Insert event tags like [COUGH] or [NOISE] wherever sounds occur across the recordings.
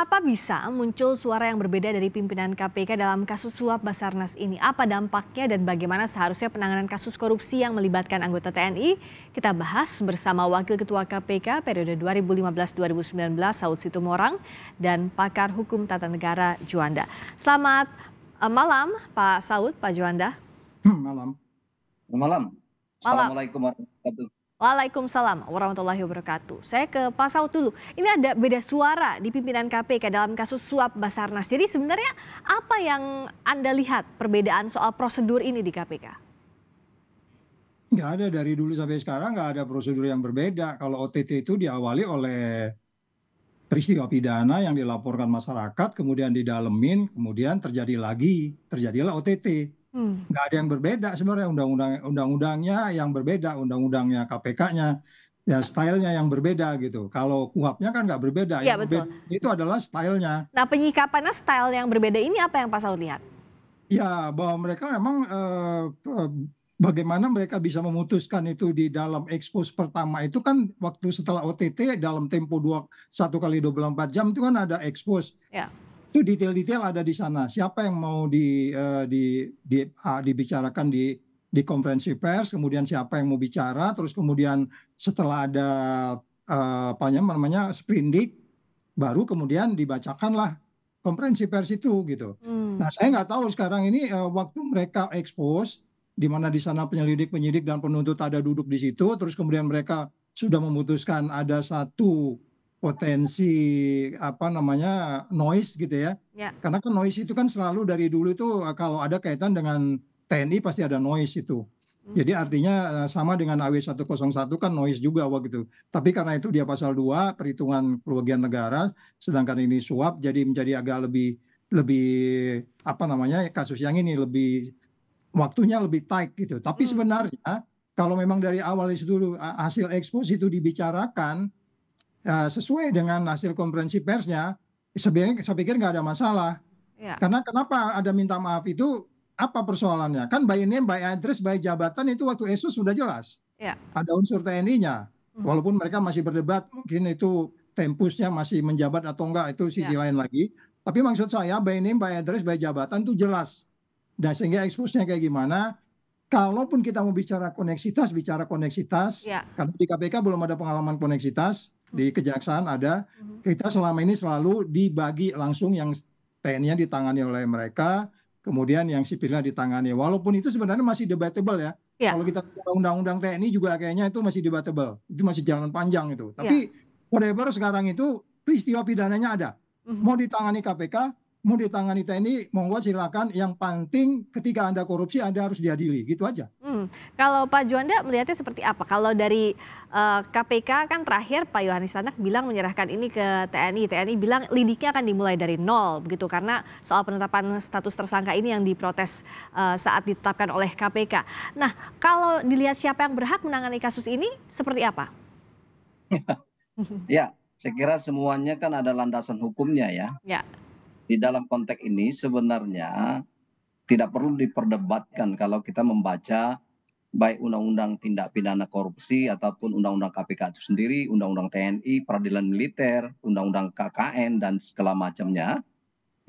Mengapa bisa muncul suara yang berbeda dari pimpinan KPK dalam kasus suap Basarnas ini? Apa dampaknya dan bagaimana seharusnya penanganan kasus korupsi yang melibatkan anggota TNI? Kita bahas bersama Wakil Ketua KPK periode 2015-2019 Saud Situmorang dan pakar hukum tata negara Juanda. Selamat eh, malam Pak Saud, Pak Juanda. Hmm, malam. Malam. malam. Assalamualaikum warahmatullahi wabarakatuh. Waalaikumsalam warahmatullahi wabarakatuh. Saya ke Pak Saud dulu. Ini ada beda suara di pimpinan KPK dalam kasus suap Basarnas. Jadi sebenarnya apa yang Anda lihat perbedaan soal prosedur ini di KPK? Gak ada dari dulu sampai sekarang gak ada prosedur yang berbeda. Kalau OTT itu diawali oleh peristiwa pidana yang dilaporkan masyarakat, kemudian didalemin, kemudian terjadi lagi, terjadilah OTT. Hmm. Nggak ada yang berbeda sebenarnya undang-undang undang-undangnya yang berbeda, undang-undangnya KPK-nya ya stylenya yang berbeda gitu. Kalau kuhapnya kan nggak berbeda. Ya, betul. Berbeda, itu adalah stylenya. Nah penyikapannya style yang berbeda ini apa yang pasal lihat? Ya bahwa mereka memang eh, eh, bagaimana mereka bisa memutuskan itu di dalam ekspos pertama itu kan waktu setelah OTT dalam tempo dua satu kali 24 jam itu kan ada ekspos. Ya itu detail-detail ada di sana. Siapa yang mau di, uh, di, di uh, dibicarakan di di konferensi pers, kemudian siapa yang mau bicara, terus kemudian setelah ada uh, apa namanya sprindik, baru kemudian dibacakanlah konferensi pers itu gitu. Hmm. Nah saya nggak tahu sekarang ini uh, waktu mereka expose, di mana di sana penyelidik, penyidik dan penuntut ada duduk di situ, terus kemudian mereka sudah memutuskan ada satu potensi apa namanya noise gitu ya. ya. Karena kan noise itu kan selalu dari dulu itu eh, kalau ada kaitan dengan TNI pasti ada noise itu. Hmm. Jadi artinya eh, sama dengan AW 101 kan noise juga waktu itu. Tapi karena itu dia pasal 2 perhitungan kerugian negara sedangkan ini suap jadi menjadi agak lebih lebih apa namanya kasus yang ini lebih waktunya lebih tight gitu. Tapi hmm. sebenarnya kalau memang dari awal itu dulu eh, hasil ekspos itu dibicarakan Ya, sesuai dengan hasil konferensi persnya sebenarnya saya pikir nggak ada masalah. Ya. Karena kenapa ada minta maaf itu apa persoalannya? Kan by name, by address, by jabatan itu waktu Yesus sudah jelas. Ya. Ada unsur TNI-nya. Hmm. Walaupun mereka masih berdebat mungkin itu tempusnya masih menjabat atau enggak itu sisi ya. lain lagi. Tapi maksud saya by name, by address, by jabatan itu jelas. Dan nah, sehingga ekspusnya kayak gimana? Kalaupun kita mau bicara koneksitas, bicara koneksitas. Ya. Karena di KPK belum ada pengalaman koneksitas di kejaksaan ada mm-hmm. kita selama ini selalu dibagi langsung yang TNI-nya ditangani oleh mereka kemudian yang sipilnya ditangani walaupun itu sebenarnya masih debatable ya yeah. kalau kita undang-undang TNI juga kayaknya itu masih debatable itu masih jalan panjang itu iya. tapi yeah. whatever sekarang itu peristiwa pidananya ada mm-hmm. mau ditangani KPK mau ditangani TNI monggo silakan yang penting ketika anda korupsi anda harus diadili gitu aja mm. Hmm. Kalau Pak Juanda melihatnya seperti apa? Kalau dari uh, eh, KPK kan terakhir Pak Yohanes Tanak bilang menyerahkan ini ke TNI. TNI bilang lidiknya akan dimulai dari nol begitu karena soal penetapan status tersangka ini yang diprotes uh, saat ditetapkan oleh KPK. Nah, kalau dilihat siapa yang berhak menangani kasus ini seperti apa? [LAUGHS] ya, saya kira semuanya kan ada landasan hukumnya ya. Ya. Di dalam konteks ini sebenarnya tidak perlu diperdebatkan kalau kita membaca baik undang-undang tindak pidana korupsi ataupun undang-undang KPK itu sendiri, undang-undang TNI, peradilan militer, undang-undang KKN dan segala macamnya.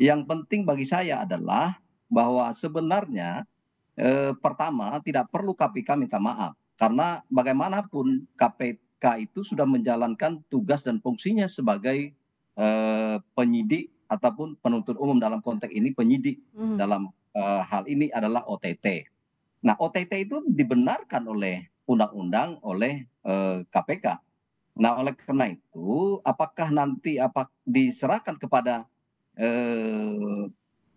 Yang penting bagi saya adalah bahwa sebenarnya eh, pertama tidak perlu KPK minta maaf karena bagaimanapun KPK itu sudah menjalankan tugas dan fungsinya sebagai eh, penyidik ataupun penuntut umum dalam konteks ini penyidik hmm. dalam eh, hal ini adalah OTT nah ott itu dibenarkan oleh undang undang oleh kpk eh, nah oleh karena itu apakah nanti diserahkan kepada eh,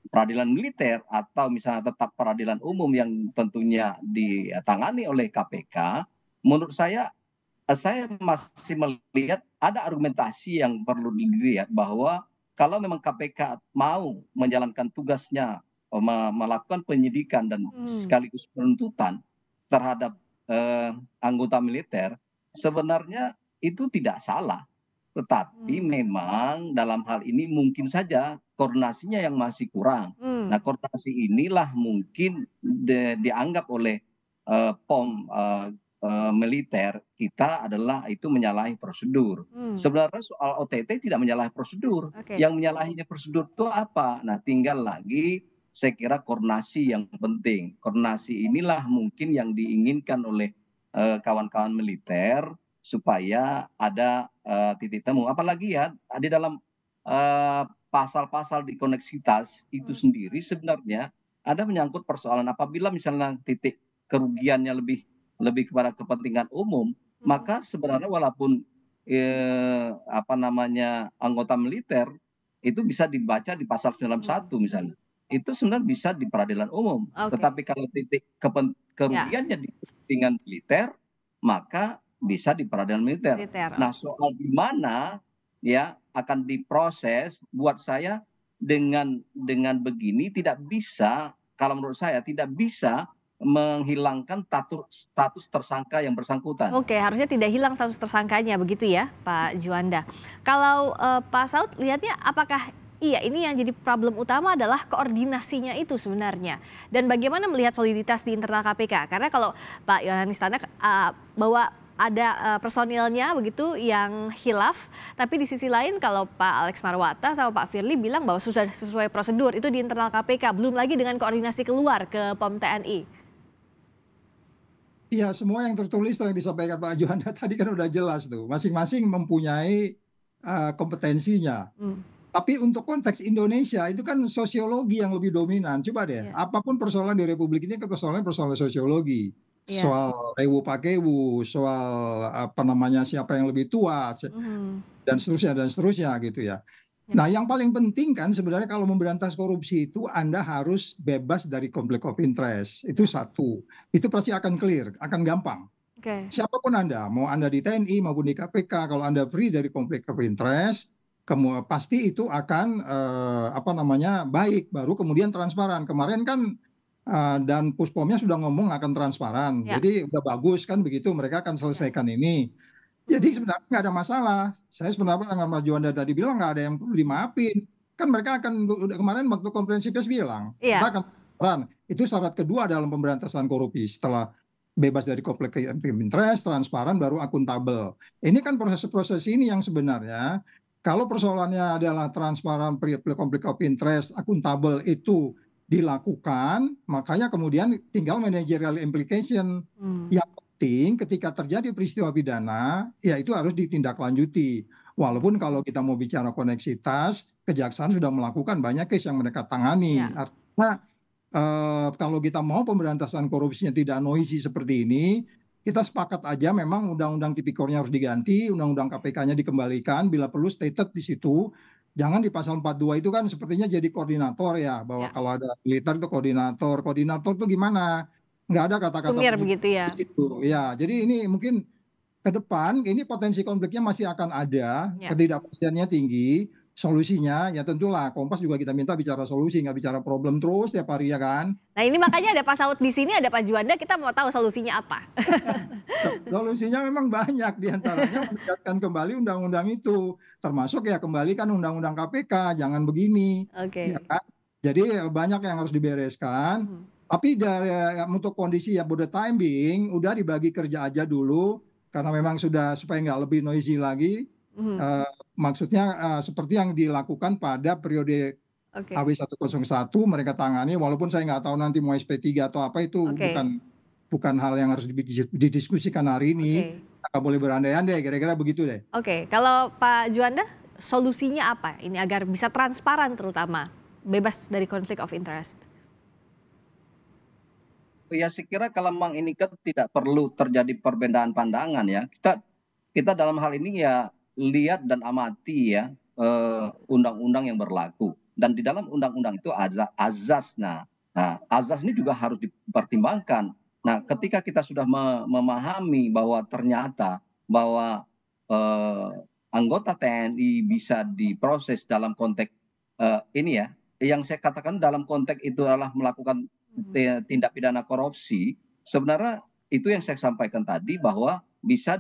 peradilan militer atau misalnya tetap peradilan umum yang tentunya ditangani oleh kpk menurut saya eh, saya masih melihat ada argumentasi yang perlu dilihat bahwa kalau memang KPK mau menjalankan tugasnya Eh, melakukan penyidikan dan hmm. sekaligus penuntutan terhadap eh, anggota militer sebenarnya itu tidak salah tetapi hmm. memang dalam hal ini mungkin saja koordinasinya yang masih kurang. Hmm. Nah, koordinasi inilah mungkin de, dianggap oleh uh, POM uh, militer kita adalah itu menyalahi prosedur. Hmm. Sebenarnya soal OTT tidak menyalahi prosedur. Okay. Yang menyalahinya prosedur itu apa? Nah, tinggal lagi saya kira koordinasi yang penting. Koordinasi inilah mungkin yang diinginkan oleh eh, kawan-kawan uh, militer supaya ada uh, titik temu. Apalagi ya di dalam eh, pasal-pasal uh, di koneksitas itu hmm. sendiri sebenarnya ada menyangkut persoalan apabila misalnya titik kerugiannya lebih lebih kepada kepentingan umum, hmm. maka sebenarnya walaupun eh, apa namanya anggota militer itu bisa dibaca di pasal 91 misalnya itu sebenarnya bisa di peradilan umum. Okay. Tetapi kalau titik kerugiannya yeah. di kepentingan militer, maka bisa di peradilan militer. militer. Nah, soal di mana ya akan diproses buat saya dengan dengan begini tidak bisa kalau menurut saya tidak bisa menghilangkan status tersangka yang bersangkutan. Oke, harusnya tidak hilang status tersangkanya begitu ya, Pak Juanda. Kalau uh, Pak Saud lihatnya apakah Iya, ini yang jadi problem utama adalah koordinasinya itu sebenarnya. Dan bagaimana melihat soliditas di internal KPK? Karena kalau Pak Yohanes Tanak uh, ah, bahwa ada uh, personilnya begitu yang hilaf, tapi di sisi lain kalau Pak Alex Marwata sama Pak Firly bilang bahwa sudah sesuai prosedur itu di internal KPK, belum lagi dengan koordinasi keluar ke POM TNI. Iya, semua yang tertulis yang disampaikan Pak Johanda [LAUGHS] tadi kan udah jelas tuh. Masing-masing mempunyai uh, kompetensinya. Hmm tapi untuk konteks Indonesia itu kan sosiologi yang lebih dominan. Coba deh, yeah. apapun persoalan di Republik ini kan persoalan persoalan sosiologi. Yeah. Soal rewu pakewu, soal apa namanya siapa yang lebih tua mm. dan seterusnya dan seterusnya gitu ya. Yeah. Nah, yang paling penting kan sebenarnya kalau memberantas korupsi itu Anda harus bebas dari konflik of interest. Itu iya. satu. Itu pasti akan clear, akan gampang. Okay. Siapapun Anda, mau Anda di TNI maupun di KPK, kalau Anda free dari konflik of interest, Kemu pasti itu akan uh, apa namanya baik baru kemudian transparan. Kemarin kan uh, dan puspomnya sudah ngomong akan transparan. Ya. Jadi udah bagus kan begitu mereka akan selesaikan ya. ini. Jadi sebenarnya nggak ada masalah. Saya sebenarnya dengan Mas Juanda tadi bilang nggak ada yang perlu dimaafin. Kan mereka akan kemarin waktu konferensi pers bilang ya. kita akan transparan. Itu syarat kedua dalam pemberantasan korupsi setelah bebas dari konflik interest, transparan, baru akuntabel. Ini kan proses-proses ini yang sebenarnya kalau persoalannya adalah transparan konflik of interest akuntabel itu dilakukan makanya kemudian tinggal managerial implication hmm. yang penting ketika terjadi peristiwa pidana ya itu harus ditindaklanjuti walaupun kalau kita mau bicara koneksitas kejaksaan sudah melakukan banyak case yang mereka tangani ya. artinya eh, kalau kita mau pemberantasan korupsinya tidak noisy seperti ini kita sepakat aja memang undang-undang tipikornya harus diganti, undang-undang KPK-nya dikembalikan bila perlu stated di situ. Jangan di pasal 42 itu kan sepertinya jadi koordinator ya bahwa ya. kalau ada militer itu koordinator, koordinator itu gimana? Nggak ada kata-kata Sumir begitu ya. Di Ya, jadi ini mungkin ke depan ini potensi konfliknya masih akan ada, ya. ketidakpastiannya tinggi solusinya ya tentulah Kompas juga kita minta bicara solusi nggak bicara problem terus tiap hari ya kan. Nah ini makanya ada Pak Saud di sini ada Pak Juanda kita mau tahu solusinya apa. [LAUGHS] solusinya memang banyak diantaranya mendekatkan kembali undang-undang itu termasuk ya kembalikan undang-undang KPK jangan begini. Oke. Okay. Ya kan? Jadi eh, banyak yang harus dibereskan. Hmm. Tapi dari eh, untuk kondisi ya for timing udah dibagi kerja aja dulu karena memang sudah supaya nggak lebih noisy lagi Hmm. Eh, maksudnya eh, seperti yang dilakukan pada periode aw satu ratus satu mereka tangani walaupun saya nggak tahu nanti mau sp tiga atau apa itu bukan bukan hal yang harus didiskusikan hari ini nggak boleh berandai-andai kira-kira begitu deh oke kalau pak Juanda solusinya apa ini agar bisa transparan terutama bebas dari konflik of interest ya saya kira kalau memang ini kan tidak perlu terjadi perbedaan pandangan ya kita kita dalam hal ini ya lihat dan amati ya eh, undang-undang yang berlaku dan di dalam undang-undang itu ada azas nah, azas ini juga harus dipertimbangkan nah ketika kita sudah memahami bahwa ternyata bahwa uh, anggota TNI bisa diproses dalam konteks uh, ini ya yang saya katakan dalam konteks itu adalah melakukan hmm. tindak pidana korupsi sebenarnya itu yang saya sampaikan tadi bahwa bisa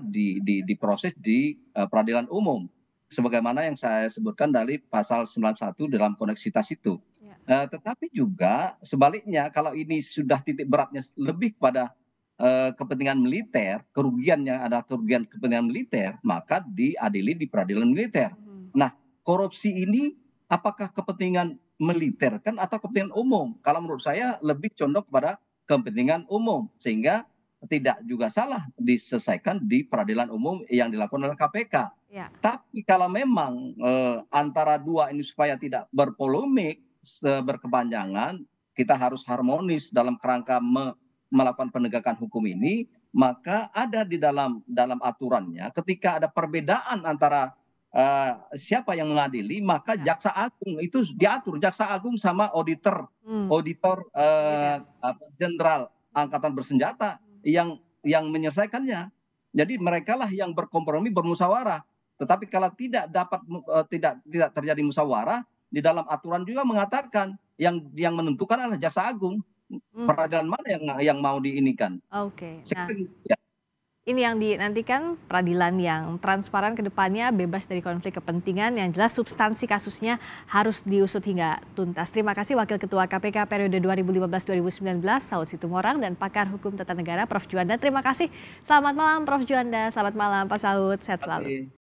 diproses di eh, peradilan umum sebagaimana yang saya sebutkan dari pasal 91 dalam koneksitas itu. Uh, tetapi juga sebaliknya kalau ini sudah titik beratnya lebih kepada uh, kepentingan militer, kerugiannya ada kerugian kepentingan militer, maka diadili di peradilan militer. Hmm. Nah, korupsi ini apakah kepentingan militer kan atau kepentingan umum? Kalau menurut saya lebih condong kepada kepentingan umum sehingga tidak juga salah diselesaikan di peradilan umum yang dilakukan oleh KPK. Ya. Tapi kalau memang eh, antara dua ini supaya tidak berpolemik berkepanjangan, kita harus harmonis dalam kerangka me melakukan penegakan hukum ini, maka ada di dalam dalam aturannya ketika ada perbedaan antara Uh, siapa yang mengadili maka ya. jaksa agung itu diatur jaksa agung sama auditor hmm. auditor eh, jenderal uh, ya. General angkatan bersenjata yang yang menyelesaikannya. Jadi merekalah yang berkompromi bermusyawarah. Tetapi kalau tidak dapat eh, tidak tidak terjadi musyawarah di dalam aturan juga mengatakan yang yang menentukan adalah jaksa agung. Hmm. Peradilan mana yang yang mau diinikan? Oke. Okay. Nah. Ya. Ini yang dinantikan peradilan yang transparan ke depannya, bebas dari konflik kepentingan, yang jelas substansi kasusnya harus diusut hingga tuntas. Terima kasih Wakil Ketua KPK periode 2015-2019, Saud Situmorang, dan pakar hukum tata negara Prof. Juanda. Terima kasih. Selamat malam Prof. Juanda, selamat malam Pak Saud, sehat selalu.